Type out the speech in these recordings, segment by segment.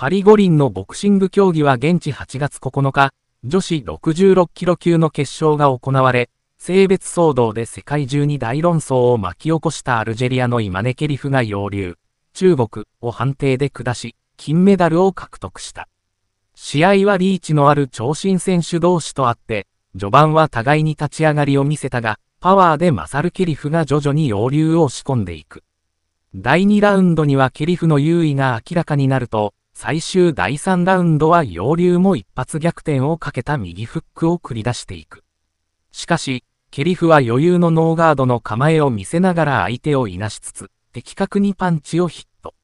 パリ五輪のボクシング競技は現地8月9日、女子66キロ級の決勝が行われ、性別騒動で世界中に大論争を巻き起こしたアルジェリアのイマネケリフが要留、中国を判定で下し、金メダルを獲得した。試合はリーチのある長身選手同士とあって、序盤は互いに立ち上がりを見せたが、パワーで勝るケリフが徐々に要留を仕込んでいく。第2ラウンドにはケリフの優位が明らかになると、最終第3ラウンドは洋流も一発逆転をかけた右フックを繰り出していく。しかし、ケリフは余裕のノーガードの構えを見せながら相手をいなしつつ、的確にパンチをヒット。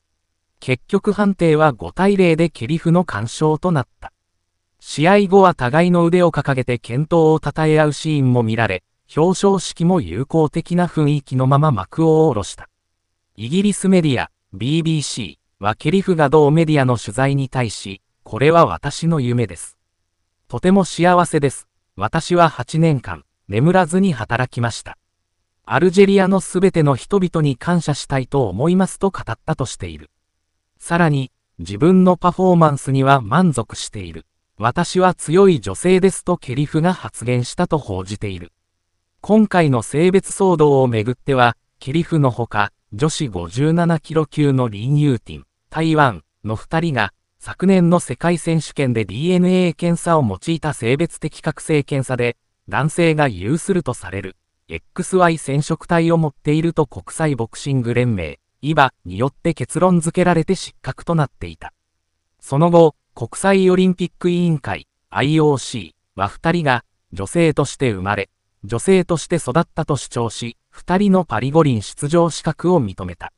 結局判定は5対0でケリフの完勝となった。試合後は互いの腕を掲げて健闘を称え合うシーンも見られ、表彰式も友好的な雰囲気のまま幕を下ろした。イギリスメディア、BBC ワキリフが同メディアの取材に対し、これは私の夢です。とても幸せです。私は8年間、眠らずに働きました。アルジェリアのすべての人々に感謝したいと思いますと語ったとしている。さらに、自分のパフォーマンスには満足している。私は強い女性ですとケリフが発言したと報じている。今回の性別騒動をめぐっては、ケリフのほか、女子57キロ級のリン・ユーティン、台湾の2人が、昨年の世界選手権で DNA 検査を用いた性別的覚醒検査で、男性が有するとされる、XY 染色体を持っていると国際ボクシング連盟、i v a によって結論付けられて失格となっていた。その後、国際オリンピック委員会、IOC は2人が、女性として生まれ、女性として育ったと主張し、2人のパリ五輪出場資格を認めた。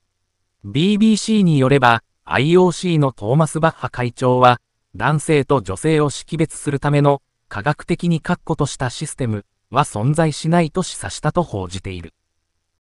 BBC によれば、IOC のトーマス・バッハ会長は、男性と女性を識別するための科学的に確固としたシステムは存在しないと示唆したと報じている。